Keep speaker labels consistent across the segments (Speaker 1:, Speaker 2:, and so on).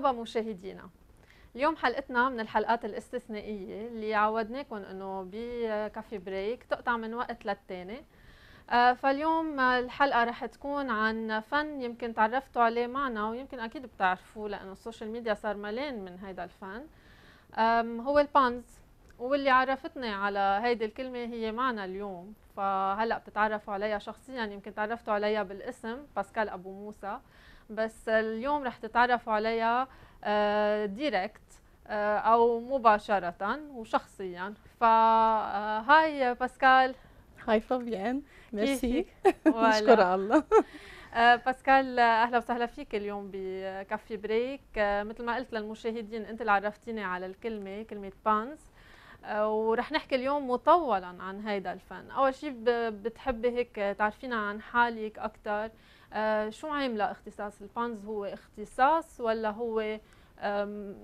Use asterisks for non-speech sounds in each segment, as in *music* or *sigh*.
Speaker 1: مرحبا مشاهدينا اليوم حلقتنا من الحلقات الاستثنائيه اللي عودناكم انه بكافي بريك تقطع من وقت للتاني آه، فاليوم الحلقه رح تكون عن فن يمكن تعرفتوا عليه معنا ويمكن اكيد بتعرفوه لانه السوشيال ميديا صار مليان من هيدا الفن هو البانز واللي عرفتني على هيدي الكلمه هي معنا اليوم فهلا بتتعرفوا عليها شخصيا يمكن تعرفتوا عليها بالاسم باسكال ابو موسى بس اليوم رح تتعرفوا عليها ديركت آه، آه، او مباشره وشخصيا فهاي آه، باسكال
Speaker 2: هاي فابيان ميرسي
Speaker 1: *laughs* نشكر الله *laughs* باسكال اهلا وسهلا فيك اليوم بكافي بريك مثل ما قلت للمشاهدين انت اللي عرفتيني على الكلمه كلمه بانز ورح نحكي اليوم مطولا عن هيدا الفن اول شيء بتحبي هيك تعرفينا عن حالك اكثر آه، شو عامله اختصاص الفانز هو اختصاص ولا هو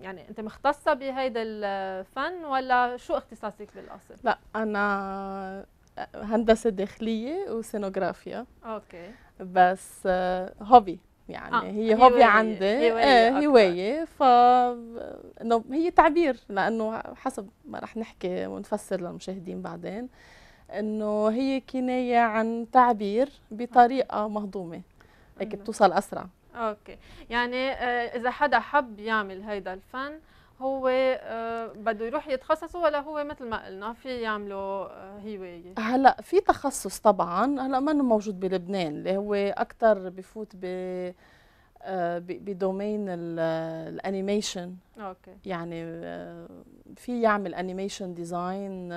Speaker 1: يعني انت مختصه بهيدا الفن ولا شو اختصاصك بالاصل لا
Speaker 2: انا هندسه داخليه وسينوغرافيا اوكي بس هوبي آه، يعني آه. هي هوبي عندي هوايه, آه هواية ف انه هي تعبير لانه حسب ما رح نحكي ونفسر للمشاهدين بعدين انه هي كنايه عن تعبير بطريقه آه. مهضومه هيك بتوصل اسرع
Speaker 1: اوكي يعني آه، اذا حدا حب يعمل هيدا الفن هو آه، بده يروح يتخصص ولا هو مثل ما قلنا في يعملوا هوايه
Speaker 2: هلا في تخصص طبعا هلا منه موجود بلبنان اللي هو اكثر بفوت ب آه، بدومين الانيميشن اوكي يعني آه، في يعمل انيميشن ديزاين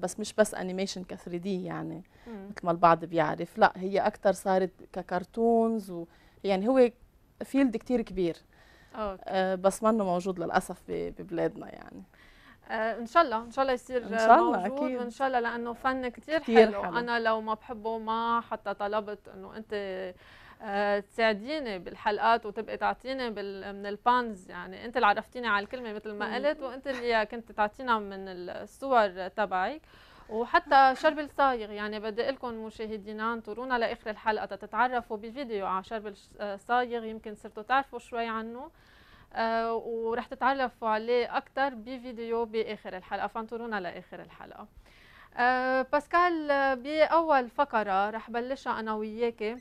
Speaker 2: بس مش بس انيميشن ك 3 دي يعني مثل ما البعض بيعرف لا هي اكثر صارت ككرتونز و يعني هو فيلد كتير كبير أوكي. آه، بس منه موجود للاسف ببلادنا يعني
Speaker 1: آه، ان شاء الله ان شاء الله يصير إن شاء الله موجود أكيد. وان شاء الله لانه فن كثير حلو. حلو انا لو ما بحبه ما حتى طلبت انه انت آه، تساعديني بالحلقات وتبقي تعطيني من البانز يعني انت اللي عرفتيني على الكلمه مثل ما قلت وانت اللي كنت تعطينا من الصور تبعك وحتى شرب الصايغ يعني بدي اقول لكم مشاهدينا انطرونا لاخر الحلقه تتعرفوا بفيديو على شرب الصايغ يمكن صرتوا تعرفوا شوي عنه آه ورح تتعرفوا عليه اكثر بفيديو باخر الحلقه فانطرونا لاخر الحلقه آه باسكال باول فقره رح بلشها انا وياك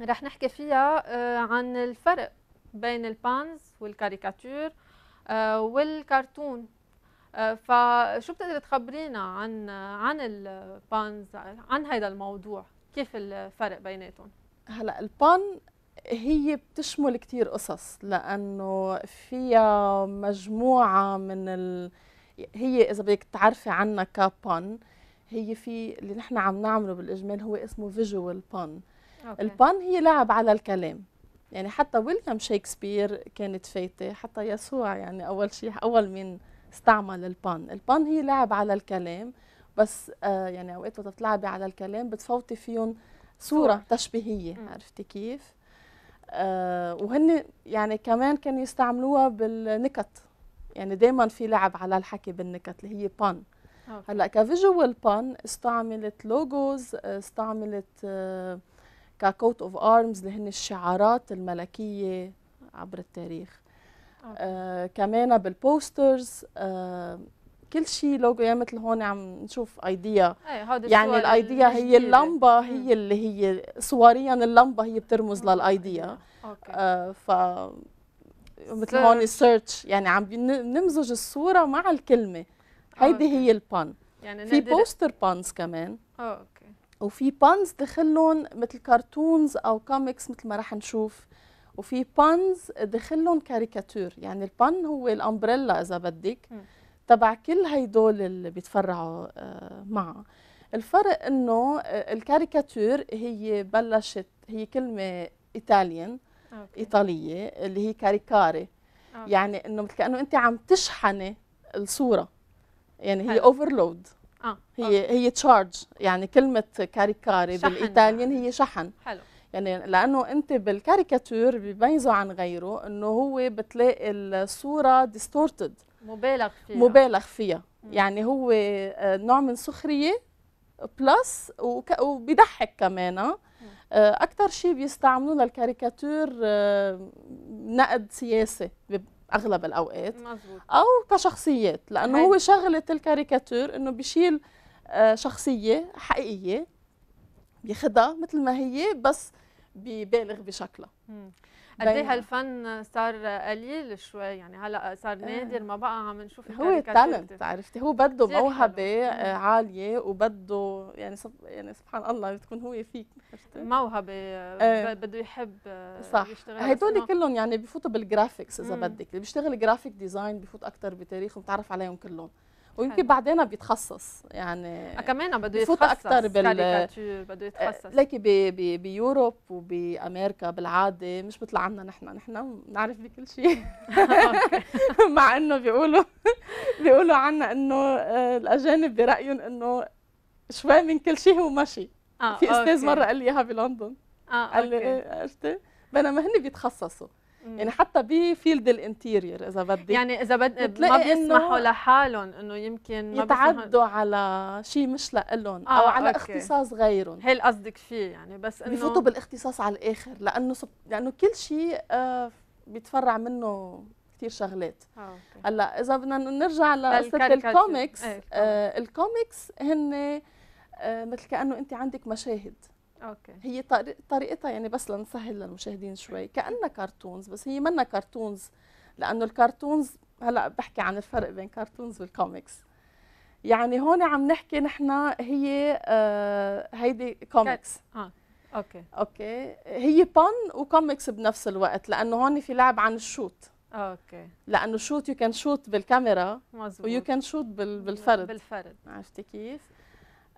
Speaker 1: رح نحكي فيها آه عن الفرق بين البانز والكاريكاتور آه، والكرتون فشو بتقدري تخبرينا عن عن البانز عن هذا الموضوع كيف الفرق بيناتهم
Speaker 2: هلا البان هي بتشمل كتير قصص لانه فيها مجموعه من ال... هي اذا بدك تعرفي عنها كبان هي في اللي نحن عم نعمله بالاجمال هو اسمه فيجوال بان أوكي. البان هي لعب على الكلام يعني حتى ويليام شيكسبير كانت فايته حتى يسوع يعني اول شيء اول من استعمل البان البان هي لعب على الكلام بس آه يعني اوقات وقت بتلعبي على الكلام بتفوتي فيهم صوره صور. تشبيهيه م. عرفتي كيف آه وهن يعني كمان كانوا يستعملوها بالنكت يعني دائما في لعب على الحكي بالنكت اللي هي بان هلا كفيجوال بان استعملت لوجوز استعملت آه ككوت اوف ارمز اللي هن الشعارات الملكيه عبر التاريخ آه, آه، كمان بالبوسترز آه كل شيء لوجو يعني مثل هون عم نشوف ايديا يعني الايديا هي اللمبه هي اللي هي صوريا اللمبه هي بترمز للايديا آه ف مثل هون سيرش يعني عم نمزج الصوره مع الكلمه هيدي هي البان
Speaker 1: يعني في بوستر
Speaker 2: بانز كمان اه اوكي وفي بانز دخلهم مثل كرتونز او كوميكس مثل ما رح نشوف وفي بانز دخلهم كاريكاتور يعني البان هو الامبريلا اذا بدك تبع كل هيدول اللي بيتفرعوا آه، معها الفرق انه آه، الكاريكاتور هي بلشت هي كلمه ايطاليان ايطاليه اللي هي كاريكاري أوكي. يعني انه مثل كانه انت عم تشحني الصوره يعني هي اوفرلود آه، هي أوكي. هي تشارج يعني كلمه كاريكاري بالايطاليان هي شحن حلو يعني لانه انت بالكاريكاتور بيميزه عن غيره انه هو بتلاقي الصوره ديستورتد مبالغ فيها مبالغ فيها يعني هو آه، نوع من سخريه بلس وبيضحك كمان آه. آه، اكثر شيء بيستعملوه للكاريكاتور نقد سياسي اغلب الاوقات او كشخصيات لانه هو شغله الكاريكاتور انه بيشيل شخصيه حقيقيه بياخذها مثل ما هي بس ببالغ بشكله
Speaker 1: قد ايه هالفن صار قليل شوي يعني هلا صار إيه. نادر ما بقى عم نشوف هو التالنت
Speaker 2: عرفتي هو بده موهبه آه، عاليه وبده يعني يعني سبحان الله بتكون هو فيك موهبه
Speaker 1: آه. بده يحب صح يشتغل هدول
Speaker 2: كلهم يعني بفوتوا بالجرافيكس اذا بدك اللي بيشتغل جرافيك ديزاين بفوت اكثر بتاريخه بتعرف عليهم كلهم ويمكن بعدين بيتخصص يعني آه، كمان بده يتخصص اكثر بال
Speaker 1: بده يتخصص آه، ليكي
Speaker 2: ب... بيوروب وبامريكا بالعاده مش مثل عنا نحن نحن بنعرف بكل شيء *laughs* مع انه بيقولوا بيقولوا عنا انه آه، الاجانب برايهم انه شوي من كل شيء ومشي آه، في استاذ مره قال لي اياها بلندن اه قال لي إيه، عرفتي بينما هن بيتخصصوا مم. يعني حتى بفيلد الانتيرير اذا بدك يعني اذا بد ما بيسمحوا
Speaker 1: لحالهم انه يمكن ما يتعدوا
Speaker 2: بسمح... على شيء مش لهم آه او على أوكي. اختصاص غيرهم
Speaker 1: هي قصدك فيه يعني بس
Speaker 2: انه بفوتوا بالاختصاص على الاخر لانه سب... لانه كل شيء آه بيتفرع منه كثير شغلات آه، هلا اذا بدنا نرجع لقصه الكوميكس إيه، آه الكوميكس هن آه مثل كانه انت عندك مشاهد اوكي هي طريقتها يعني بس لنسهل للمشاهدين شوي كانها كرتونز بس هي منا كرتونز لانه الكرتونز هلا بحكي عن الفرق بين كرتونز والكوميكس يعني هون عم نحكي نحن هي آه هيدي كوميكس اه اوكي اوكي هي بون وكوميكس بنفس الوقت لانه هون في لعب عن الشوت اوكي لانه شوت يو كان شوت بالكاميرا مظبوط ويو كان شوت بالفرد بالفرد عرفتي كيف؟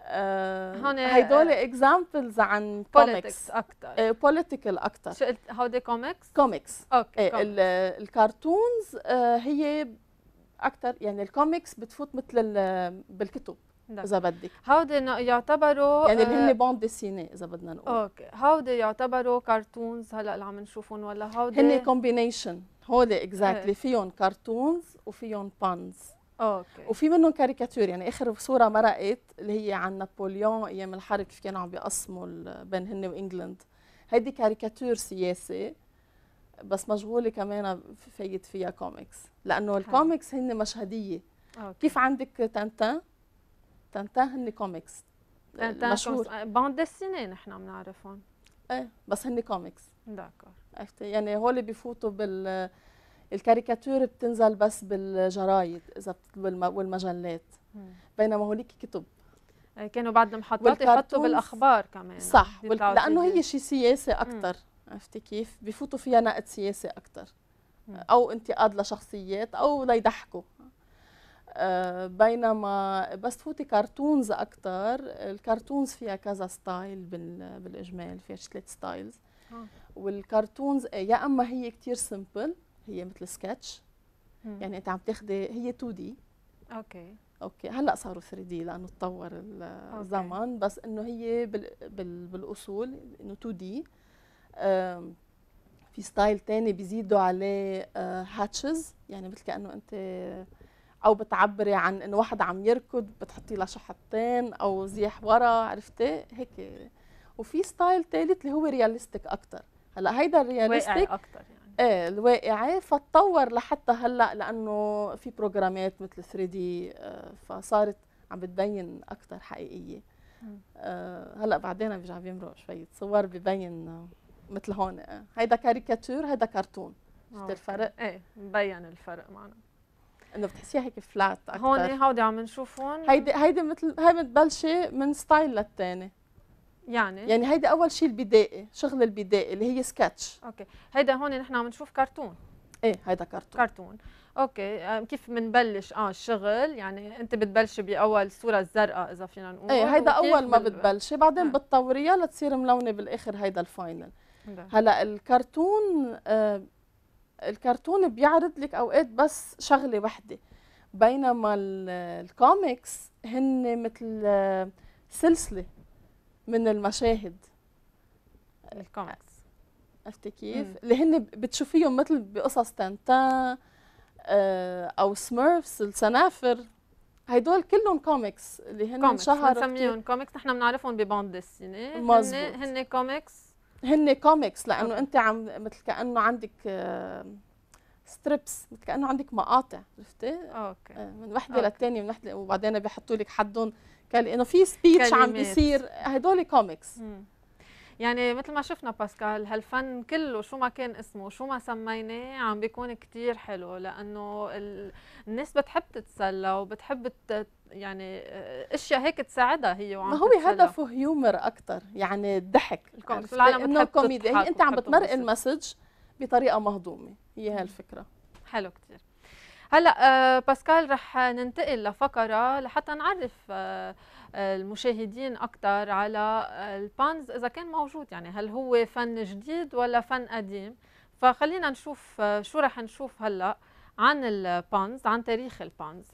Speaker 2: آه، هون آه، هيدول اكزامبلز عن كوميكس اكثر بوليتيكال اكثر شو قلت هودي كوميكس؟ كوميكس اوكي آه، الكرتونز هي اكثر يعني الكوميكس بتفوت مثل بالكتب نعم. اذا بدك
Speaker 1: هودي يعتبروا يعني اللي هن
Speaker 2: بوند ديسيني اذا بدنا نقول اوكي
Speaker 1: هودي يعتبروا كرتونز هلا اللي عم نشوفهم ولا هودي هن
Speaker 2: كومبينيشن هودي اكزاكتلي فيهم كرتونز وفيهم بانز اوكي وفي منهم كاريكاتير يعني اخر صوره مرقت اللي هي عن نابليون ايام الحرب كيف كانوا عم بيقسموا بين هن وانجلند هيدي كاريكاتير سياسي بس مشغوله كمان فايت فيها كوميكس لانه الكوميكس هن مشهديه أوكي. كيف عندك تنتان تنتان هن كوميكس مشهور
Speaker 1: باند آه، ديسيني نحن بنعرفهم ايه بس هن كوميكس داكور
Speaker 2: عرفتي يعني هول بفوتوا بال الكاريكاتير بتنزل بس بالجرايد اذا والمجلات بينما هوليك كتب
Speaker 1: آه، كانوا بعد محطات يحطوا بالاخبار كمان صح لانه
Speaker 2: هي شيء سياسي اكثر عرفتي كيف بفوتوا فيها نقد سياسي اكثر او انتقاد لشخصيات او ليضحكوا آه، بينما بس تفوتي كرتونز اكثر الكرتونز فيها كذا ستايل بالاجمال فيها ثلاث ستايلز آه. والكرتونز يا اما هي كثير سمبل هي مثل سكتش يعني انت عم تاخذي هي 2 دي اوكي اوكي هلا صاروا 3 دي لانه تطور الزمن بس انه هي بال... بال... بالاصول انه 2 دي في ستايل تاني بيزيدوا عليه هاتشز آه، يعني مثل كانه انت او بتعبري عن انه واحد عم يركض بتحطي له شحطتين او زيح ورا عرفتي هيك وفي ستايل ثالث اللي هو رياليستيك اكثر هلا هيدا الرياليستيك اكثر ايه الواقعه فتطور لحتى هلا لانه في بروجرامات مثل 3 دي آه، فصارت عم بتبين اكثر حقيقيه آه، هلا بعدين عم بيرجع بيمرق شوي صور ببين مثل هون هيدا كاريكاتور هيدا كرتون شفت آه، الفرق؟ ايه
Speaker 1: مبين الفرق معنا
Speaker 2: انه بتحسيها هيك فلات اكثر هون هودي
Speaker 1: عم نشوفهم هيدي
Speaker 2: هيدي مثل هي متبلشه من ستايل للثاني
Speaker 1: يعني يعني هيدا
Speaker 2: اول شيء البدائي شغل البدائي اللي هي سكتش
Speaker 1: اوكي هيدا هون نحن عم نشوف كرتون ايه هيدا كرتون كرتون اوكي كيف بنبلش اه الشغل يعني انت بتبلشي باول الصوره الزرقاء اذا فينا نقول ايه هيدا اول ما بتبلشي
Speaker 2: بعدين آه. بتطوريها لتصير ملونه بالاخر هيدا الفاينل نعم. هلا الكرتون آه الكرتون بيعرض لك اوقات بس شغله وحده بينما الكوميكس هن مثل آه، سلسله من المشاهد الكوميكس عرفتي كيف؟ اللي هن بتشوفيهم مثل بقصص تانتان آه، او سميرفس السنافر هدول كلهم
Speaker 1: كوميكس اللي هن انشهروا بنسميهم كوميكس نحن بنعرفهم بباند ديستيني مزبوط هن, هن كوميكس
Speaker 2: هن كوميكس لانه انت عم مثل كانه عندك آه ستريبس كانه عندك مقاطع عرفتي؟ اوكي آه، من وحده للثانيه من وحده وبعدين بيحطوا لك حدهم كانه في سبيتش عم بيصير هدول كوميكس
Speaker 1: يعني مثل ما شفنا باسكال هالفن كله شو ما كان اسمه شو ما سميناه عم بيكون كتير حلو لانه الناس بتحب تتسلى وبتحب يعني آه، اشياء هيك تساعدها هي وعم ما هو تتسلى. هدفه
Speaker 2: هيومر اكثر يعني الضحك
Speaker 1: الكوميدي العالم انه كوميدي انت عم بتمرق المسج
Speaker 2: بطريقه مهضومه هي هالفكره
Speaker 1: حلو كثير هلا آه، باسكال رح ننتقل لفقره لحتى نعرف آه، آه، المشاهدين اكثر على البانز اذا كان موجود يعني هل هو فن جديد ولا فن قديم فخلينا نشوف شو رح نشوف هلا عن البانز عن تاريخ البانز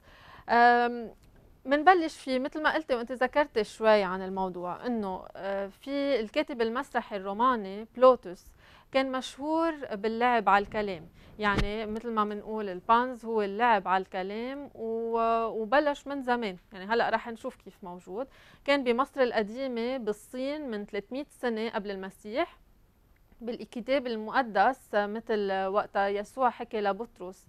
Speaker 1: منبلش في مثل ما قلتي وانت ذكرتي شوي عن الموضوع انه في الكاتب المسرحي الروماني بلوتوس كان مشهور باللعب على الكلام يعني مثل ما بنقول البانز هو اللعب على الكلام وبلش من زمان يعني هلا رح نشوف كيف موجود كان بمصر القديمه بالصين من 300 سنه قبل المسيح بالكتاب المقدس مثل وقت يسوع حكي لبطرس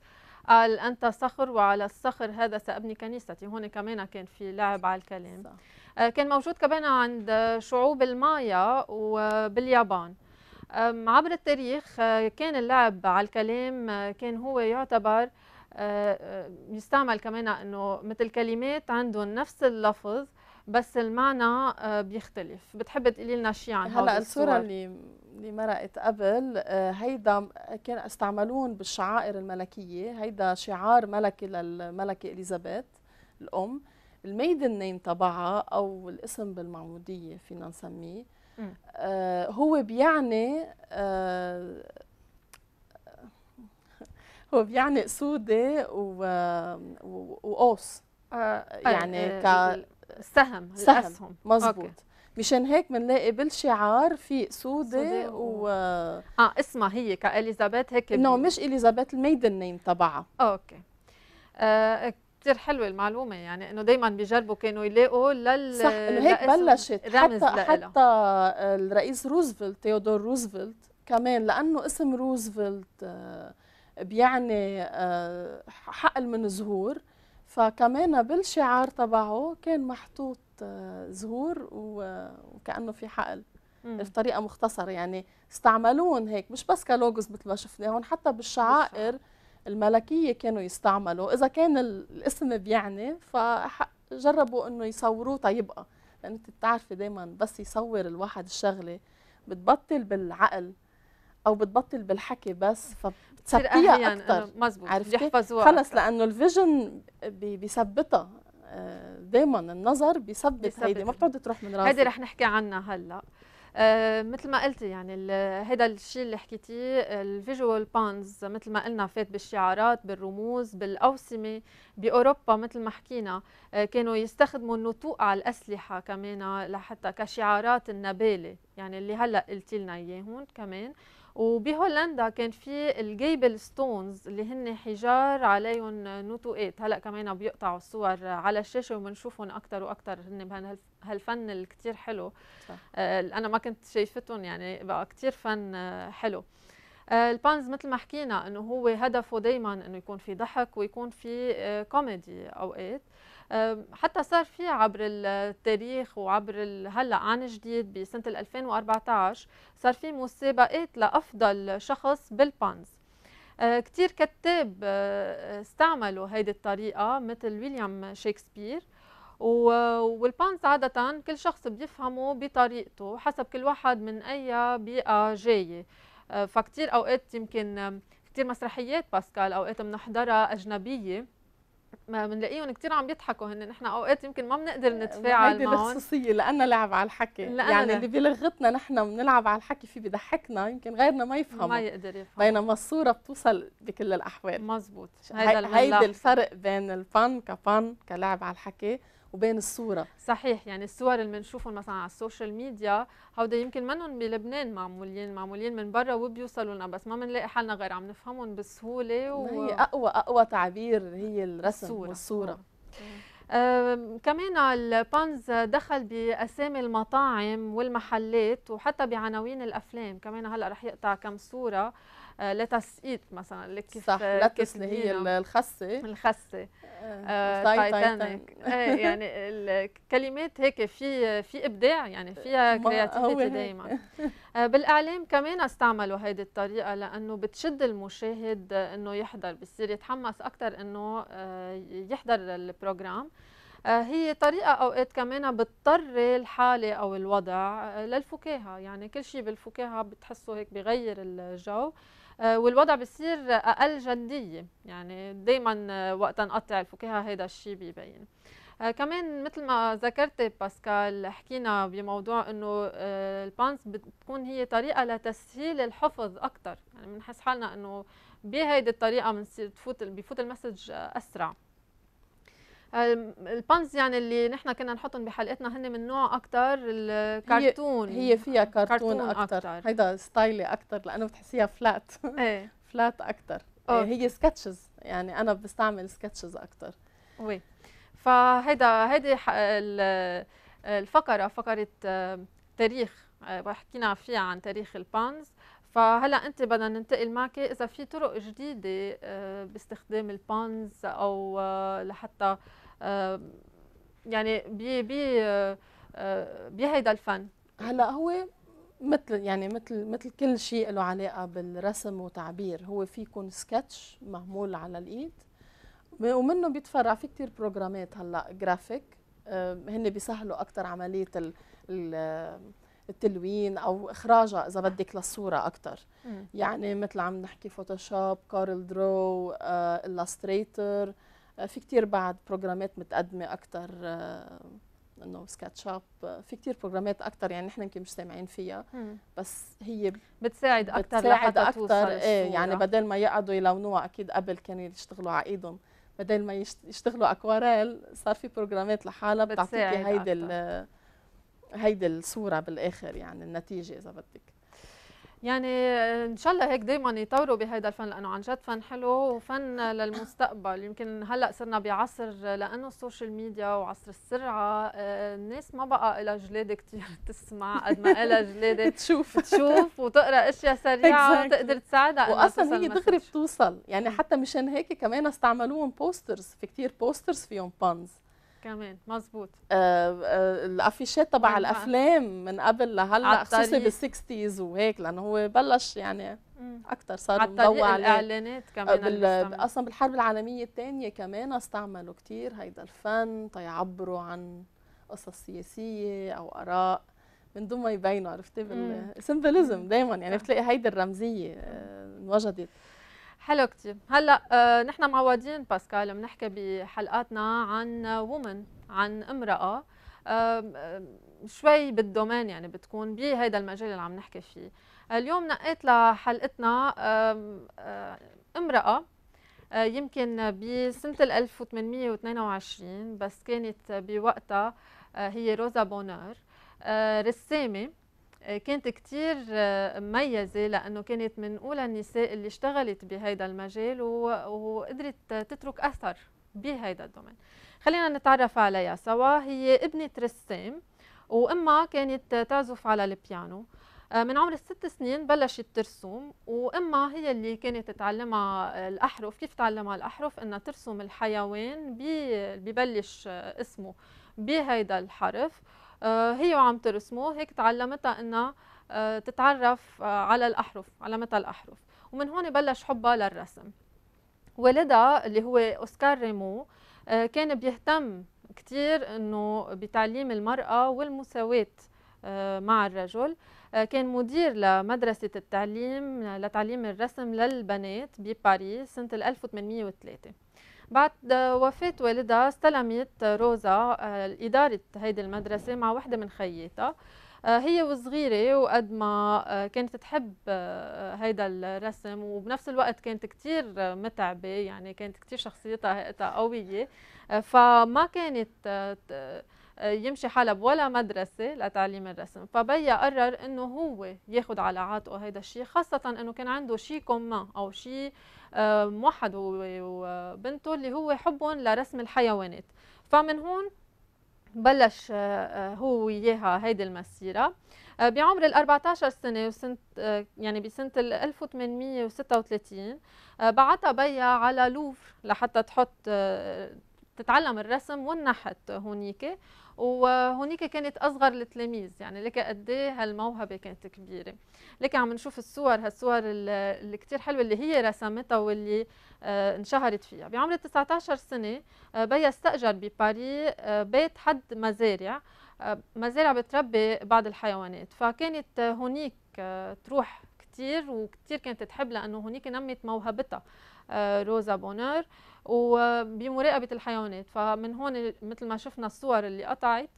Speaker 1: قال انت صخر وعلى الصخر هذا سابني كنيستي هون كمان كان في لعب على الكلام صح. آه، كان موجود كمان عند شعوب المايا وباليابان عبر التاريخ آه، كان اللعب على الكلام آه، كان هو يعتبر آه، يستعمل كمان انه مثل كلمات عندهم نفس اللفظ بس المعنى بيختلف بتحب تقولي لنا شيء عن هلا الصوره اللي
Speaker 2: اللي مرقت قبل هيدا كان استعملون بالشعائر الملكيه هيدا شعار ملكي للملكه اليزابيث الام الميدن نيم تبعها او الاسم بالمعموديه فينا نسميه آه هو بيعني آه هو بيعني اسوده وقوس آه, آه، يعني آه، ك السهم سهم الاسهم مزبوط أوكي. مشان هيك بنلاقي بالشعار في
Speaker 1: سودي و... و... اه اسمها هي كاليزابيث هيك نو no, مش اليزابيث الميدن نيم تبعها اوكي آه كثير حلوه المعلومه يعني انه دائما بيجربوا كانوا يلاقوا لل صح انه هيك بلشت حتى حتى
Speaker 2: الرئيس روزفلت تيودور روزفلت كمان لانه اسم روزفلت آه، بيعني آه، حقل من زهور فكمان بالشعار تبعه كان محطوط آه، زهور وكانه في حقل بطريقه مختصره يعني استعملون هيك مش بس كلوجوز مثل ما شفناهم حتى بالشعائر بالشعر. الملكيه كانوا يستعملوا اذا كان الاسم بيعني فجربوا انه يصوروه تيبقى لانه انت بتعرفي دائما بس يصور الواحد الشغله بتبطل بالعقل او بتبطل بالحكي بس فبتثبتيها اكثر
Speaker 1: مزبوط يحفظوها خلص
Speaker 2: لانه الفيجن بيثبتها آه، دائما النظر بيثبت هيدي ما بتقعد تروح من راسك هيدي رح
Speaker 1: نحكي عنها هلا آه، مثل ما قلتي يعني هذا الشيء اللي حكيتيه الفيجوال بانز مثل ما قلنا فات بالشعارات بالرموز بالاوسمه باوروبا مثل ما حكينا آه، كانوا يستخدموا النطوق على الاسلحه كمان آه، لحتى كشعارات النباله يعني اللي هلا قلتي لنا اياهم كمان وبهولندا كان في الجيبل ستونز اللي هن حجار عليهم نتوءات هلا كمان بيقطعوا الصور على الشاشه وبنشوفهم اكثر واكثر هن بهالفن الكثير حلو صح. آه، انا ما كنت شايفتهم يعني بقى كثير فن آه، حلو آه، البانز مثل ما حكينا انه هو هدفه دائما انه يكون في ضحك ويكون في كوميدي اوقات حتى صار في عبر التاريخ وعبر هلا عن جديد بسنه 2014 صار في مسابقات لافضل شخص بالبانز أه، كتير كتاب أه، استعملوا هيدي الطريقه مثل ويليام شكسبير والبانز عادة كل شخص بيفهمه بطريقته حسب كل واحد من أي بيئة جاية أه، فكتير أوقات يمكن كتير مسرحيات باسكال أوقات بنحضرها أجنبية ما بنلاقيهم كثير عم يضحكوا هن نحن اوقات يمكن ما بنقدر آه، نتفاعل هيدي معهم الخصوصيه
Speaker 2: لأنها لعب على الحكي لأنا يعني اللي بلغتنا نحن بنلعب على الحكي في بضحكنا يمكن غيرنا ما يفهم ما يقدر يفهم بينما الصوره بتوصل بكل الاحوال
Speaker 1: مزبوط هيدا هيدي الفرق بين الفن كفن كلعب على الحكي وبين الصوره صحيح يعني الصور اللي بنشوفهم مثلا على السوشيال ميديا هودا يمكن منهم بلبنان معمولين معمولين من برا وبيوصلوا لنا بس ما بنلاقي حالنا غير عم نفهمهم بسهوله و... هي اقوى اقوى تعبير هي الرسم الصورة. والصوره آه، كمان البانز دخل باسامي المطاعم والمحلات وحتى بعناوين الافلام كمان هلا رح يقطع كم صوره ايت آه، مثلا لكيف صح آه، لتس اللي هي الخسه الخسه تايتانيك ايه يعني الكلمات هيك في في ابداع يعني فيها كرياتيفيتي دائما آه، بالاعلام كمان استعملوا هيدي الطريقه لانه بتشد المشاهد انه يحضر بصير يتحمس اكثر انه يحضر البروجرام آه، هي طريقة أوقات كمان بتضطر الحالة أو الوضع آه، للفكاهة يعني كل شيء بالفكاهة بتحسه هيك بغير الجو آه، والوضع بصير أقل جدية يعني دايما وقت نقطع الفكاهة هيدا الشيء بيبين كمان مثل ما ذكرتي باسكال حكينا بموضوع انه البانس بتكون هي طريقه لتسهيل الحفظ اكثر يعني بنحس حالنا انه بهيدي الطريقه بنصير تفوت بفوت المسج اسرع آه، البانز يعني اللي نحن كنا نحطهم بحلقتنا هن من نوع اكثر الكرتون هي, هي فيها آه، كرتون, كرتون اكثر هيدا ستايلي اكثر لانه بتحسيها فلات ايه فلات *laughs* اكثر آه، هي سكتشز يعني انا بستعمل سكتشز اكثر وي فهيدا هيدي الفقره فقره تاريخ حكينا فيها عن تاريخ البانز فهلا انت بدنا ننتقل معك اذا في طرق جديده آه، باستخدام البانز او آه، لحتى آه، يعني بي بي بهيدا الفن هلا هو مثل
Speaker 2: يعني مثل مثل كل شيء له علاقه بالرسم وتعبير هو في يكون سكتش معمول على الايد ومنه بيتفرع في كثير بروجرامات هلا جرافيك هن بيسهلوا اكثر عمليه ال التلوين او اخراجها اذا بدك للصوره اكثر يعني مثل عم نحكي فوتوشوب كارل درو الستريتر في كثير بعد بروجرامات متقدمه اكثر آه، انه سكتش اب في كثير بروجرامات اكثر يعني نحن يمكن مش سامعين فيها بس هي بتساعد اكثر بتساعد اكثر ايه يعني بدل ما يقعدوا يلونوها اكيد قبل كانوا يشتغلوا على ايدهم بدل ما يشتغلوا اكواريل صار في بروجرامات لحالها بتعطيكي هيدي هيدي الصوره بالاخر يعني النتيجه اذا بدك
Speaker 1: يعني آه، ان شاء الله هيك دائما يطوروا بهذا الفن لانه عن جد فن حلو وفن للمستقبل يمكن هلا صرنا بعصر آه، لانه السوشيال ميديا وعصر السرعه آه، الناس ما بقى لها جلاده كثير *laughs* تسمع قد ما لها جلاده *laughs*
Speaker 2: تشوف تشوف
Speaker 1: وتقرا اشياء سريعه تقدر تساعدها واصلا هي دغري
Speaker 2: بتوصل يعني حتى مشان هيك كمان استعملوهم بوسترز في كثير بوسترز فيهم بانز
Speaker 1: كمان مظبوط
Speaker 2: آه آه الافيشات تبع أيوة. الافلام من قبل لهلا خصوصي بالسكستيز وهيك لانه هو بلش يعني اكثر صار مضوع عليه الاعلانات كمان آه، بال... اصلا بالحرب العالميه الثانيه كمان استعملوا كثير هيدا الفن تيعبروا عن قصص سياسيه او اراء من دون ما يبينوا عرفتي بالسيمبليزم
Speaker 1: دائما يعني بتلاقي هيدي الرمزيه آه، انوجدت حلو كتير هلا آه نحن معودين باسكال بنحكي بحلقاتنا عن وومن عن امراه آه شوي بالدومين يعني بتكون بهيدا المجال اللي عم نحكي فيه اليوم نقيت لحلقتنا آه آه امراه آه، يمكن بسنة 1822 بس كانت بوقتها آه، هي روزا بونار آه، رسامة كانت كتير آه، مميزة لأنه كانت من أولى النساء اللي اشتغلت بهيدا المجال وقدرت تترك أثر بهيدا الدومين خلينا نتعرف عليها سوا هي ابنة رسام وأمها كانت تعزف على البيانو آه، من عمر الست سنين بلشت ترسم وامها هي اللي كانت تعلمها الاحرف كيف تعلمها الاحرف انها ترسم الحيوان ببلش آه، اسمه بهيدا الحرف آه، هي وعم ترسمه هيك تعلمتها انها آه، تتعرف آه، على الاحرف علمتها الاحرف ومن هون بلش حبها للرسم والدها اللي هو اوسكار ريمو كان بيهتم كثير انه بتعليم المراه والمساواه مع الرجل كان مدير لمدرسة التعليم لتعليم الرسم للبنات بباريس سنة 1803 بعد وفاة والدها استلمت روزا آه، إدارة هيدي المدرسة مع وحدة من خياتها هي وصغيرة وقد ما آه، كانت تحب آه، هيدا الرسم وبنفس الوقت كانت كتير متعبة يعني كانت كتير شخصيتها قوية فما كانت يمشي حلب ولا مدرسة لتعليم الرسم فبيا قرر انه هو ياخد على عاتقه هيدا الشيء خاصة انه كان عنده شيء كومان او شيء موحد وبنته اللي هو حبهم لرسم الحيوانات فمن هون بلش آه، آه، هو وياها هيدي المسيرة آه، بعمر ال 14 سنة وسنة يعني بسنة ال 1836 بعتها بيا على لوفر لحتى تحط تتعلم الرسم والنحت هونيك وهونيك كانت اصغر التلاميذ يعني لك قد ايه هالموهبه كانت كبيره لك عم نشوف الصور هالصور اللي كثير حلوه اللي هي رسمتها واللي آه انشهرت فيها بعمر 19 سنه آه بيا استاجر بباري آه بيت حد مزارع آه، مزارع بتربي بعض الحيوانات فكانت هونيك آه، تروح كثير وكثير كانت تحب لانه هونيك نمت موهبتها آه، روزا بونور وبمراقبه الحيوانات فمن هون مثل ما شفنا الصور اللي قطعت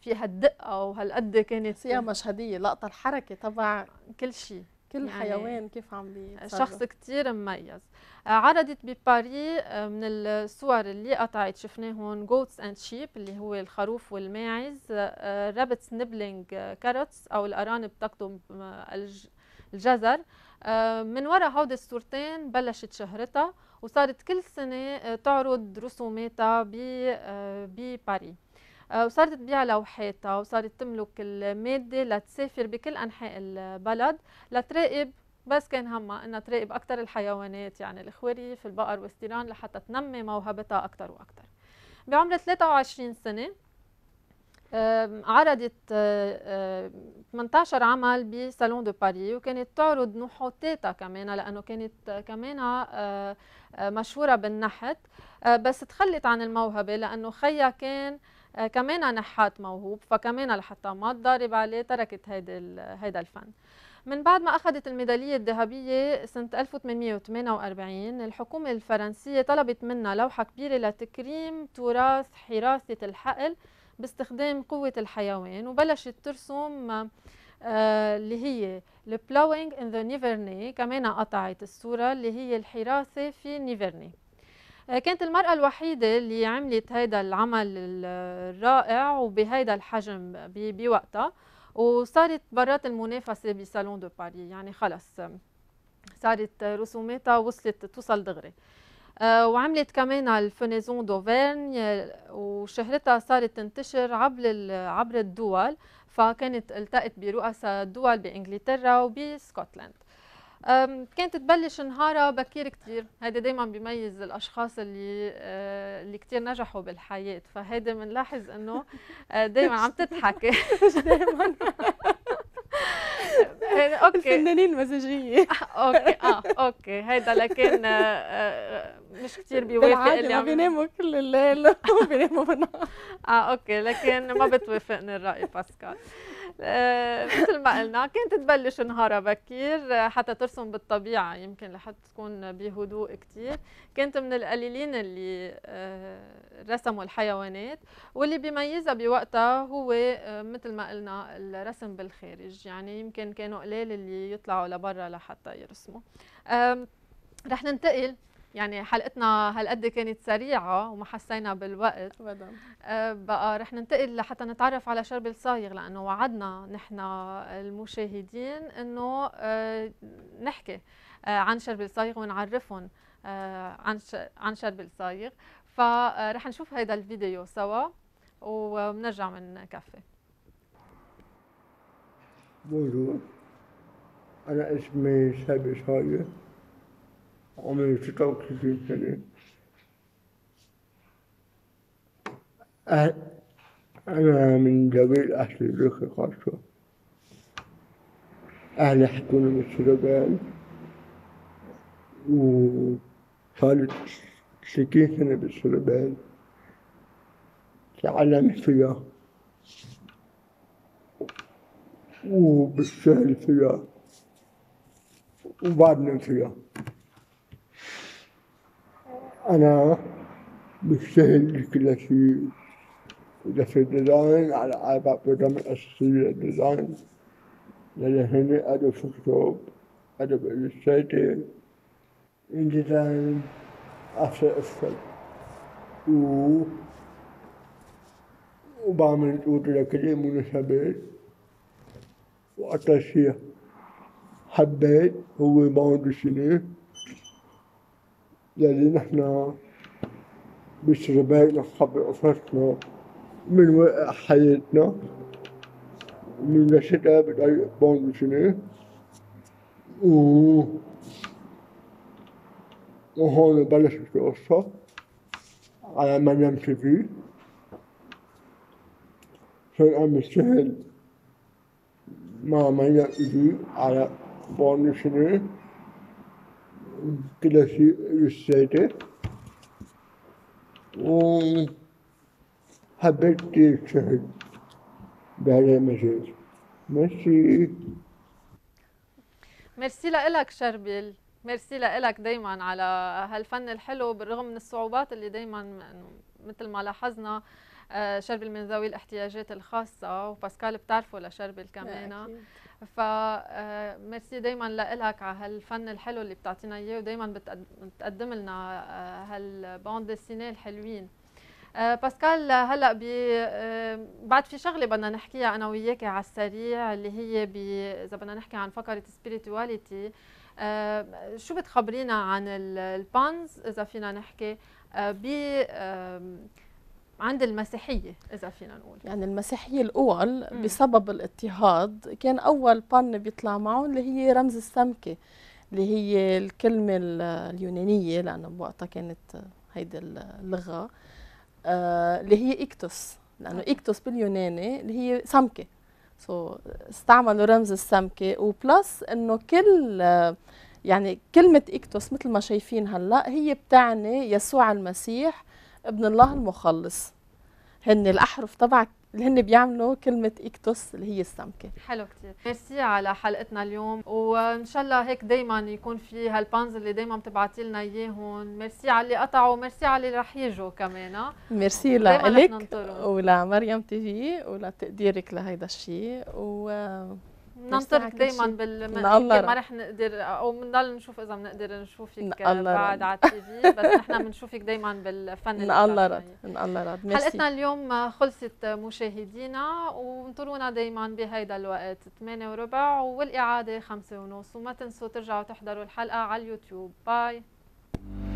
Speaker 1: في هالدقه وهالقد كانت فيها مشهديه لقطه الحركه تبع كل شيء كل يعني حيوان كيف عم بيتصرف شخص كثير مميز عرضت بباري آه، من الصور اللي قطعت شفناهم جوتس اند شيب اللي هو الخروف والماعز رابتس نبلينج كاروتس او الارانب تقطم آه، الجزر آه، من وراء هودي الصورتين بلشت شهرتها وصارت كل سنة آه، تعرض رسوماتها بباري آه، آه، وصارت تبيع لوحاتها وصارت تملك المادة لتسافر بكل أنحاء البلد لتراقب بس كان همها انها تراقب اكثر الحيوانات يعني الخواريف البقر والثيران لحتى تنمي موهبتها اكثر واكثر بعمر 23 سنة عرضت 18 آه، عمل بسالون دو باري وكانت تعرض نحوتاتها كمان لانه كانت كمان آه، آه، مشهوره بالنحت بس تخلت عن الموهبه لانه خيا كان كمان نحات موهوب فكمان لحتى ما تضارب عليه تركت هيدا هيدا الفن من بعد ما أخذت الميدالية الذهبية سنة 1848 الحكومة الفرنسية طلبت منها لوحة كبيرة لتكريم تراث حراثة الحقل باستخدام قوة الحيوان وبلشت ترسم آه، اللي هي البلوينج ان ذا نيفرني كمان قطعت الصورة اللي هي الحراسة في نيفرني آه، كانت المرأة الوحيدة اللي عملت هيدا العمل الرائع وبهيدا الحجم بوقتها وصارت برات المنافسة بسالون دو باري يعني خلص صارت رسوماتها وصلت توصل دغري آه، وعملت كمان الفنيزون دوفيرن آه، وشهرتها صارت تنتشر عبر عبر الدول فكانت التقت برؤساء الدول بانجلترا وبسكوتلاند كانت تبلش نهارها بكير كتير هذا دايما بيميز الاشخاص اللي آه، اللي كثير نجحوا بالحياه فهذا بنلاحظ انه دايما عم تضحكي *laughs* *laughs* دايما
Speaker 3: *laughs* *laughs* اوكي
Speaker 1: فنانين مزاجيه *laughs* آه، اوكي اه اوكي هيدا لكن آه، آه، مش كثير بيوافق اللي عم بيناموا كل الليل وبيناموا بالنهار اه اوكي لكن ما بتوافقني الراي باسكال آه، مثل ما قلنا كانت تبلش نهارها بكير حتى ترسم بالطبيعة يمكن لحتى تكون بهدوء كتير كانت من القليلين اللي آه، رسموا الحيوانات واللي بيميزها بوقتها هو آه، مثل ما قلنا الرسم بالخارج يعني يمكن كانوا قليل اللي يطلعوا لبرا لحتى يرسموا رح ننتقل يعني حلقتنا هالقد كانت سريعه وما حسينا بالوقت ابدا آه، بقى رح ننتقل لحتى نتعرف على شرب الصايغ لانه وعدنا نحن المشاهدين انه آه، نحكي آه، عن شرب الصايغ ونعرفهم عن عن شرب الصايغ فرح نشوف هيدا الفيديو سوا وبنرجع من كافي
Speaker 3: بونجور انا اسمي شرب صايغ ومن شكوك في أنا من جميل أهل الريف خاصة أهل حكومة السودان وصارت ستين سنة بالسودان تعلمت فيها وبالسهل فيها وبعدنا فيها أنا مجتهد بكل شيء إذا في الديزاين على أربع برامج أساسية للديزاين لأن هن أدوب فوتوشوب أدوب إلستريتر إنديزاين أفتر إفكت و وبعمل توت لكل المناسبات وأكثر شيء حبيت هو موضوع السنين يعني نحن مش رباينا نخبي قصصنا من حياتنا من نشأة بداية بون و وهون بلشت القصة على مريم تي في صرت عم بشتغل مع مريم تي على بون gösterdi. الشهد بهذا ميرسي
Speaker 1: ميرسي لك شربل ميرسي لك دايما على هالفن الحلو بالرغم من الصعوبات اللي دايما مثل ما لاحظنا آه، شربل من ذوي الاحتياجات الخاصه وباسكال بتعرفوا لشربل كمان فميرسي آه، دائما لإلك على هالفن الحلو اللي بتعطينا اياه ودائما بتقدم لنا آه، هالبوند ديسيني الحلوين باسكال هلا بعد في شغله بدنا نحكيها انا وياك على السريع اللي هي اذا بدنا نحكي عن فقره سبيريتواليتي شو بتخبرينا عن البانز اذا فينا نحكي ب عند المسيحيه اذا فينا نقول
Speaker 2: يعني المسيحيه الاول مم. بسبب الاضطهاد كان اول بان بيطلع معهم اللي هي رمز السمكه اللي هي الكلمه اليونانيه لانه بوقتها كانت هيدي اللغه آه اللي هي اكتوس لانه اكتوس باليوناني اللي هي سمكه سو استعملوا رمز السمكه وبلس انه كل يعني كلمه اكتوس مثل ما شايفين هلا هي بتعني يسوع المسيح ابن الله المخلص هن الاحرف تبع اللي هن بيعملوا كلمة إكتوس اللي هي السمكة
Speaker 1: حلو كتير ميرسي على حلقتنا اليوم وإن شاء الله هيك دايما يكون في هالبانز اللي دايما بتبعتي لنا إياهم ميرسي على اللي قطعوا ميرسي على اللي رح يجوا كمان آه؟ ميرسي لإلك
Speaker 2: ولمريم تي في ولتقديرك لهيدا الشيء و ننطرك دائما بال ما رح
Speaker 1: نقدر او بنضل نشوف اذا بنقدر نشوفك بعد على التي في بس نحن بنشوفك *laughs* دائما بالفن ان الله
Speaker 2: رد ان الله رد حلقتنا
Speaker 1: اليوم خلصت مشاهدينا وانطرونا دائما بهيدا الوقت 8 وربع والاعاده 5 ونص وما تنسوا ترجعوا تحضروا الحلقه على اليوتيوب باي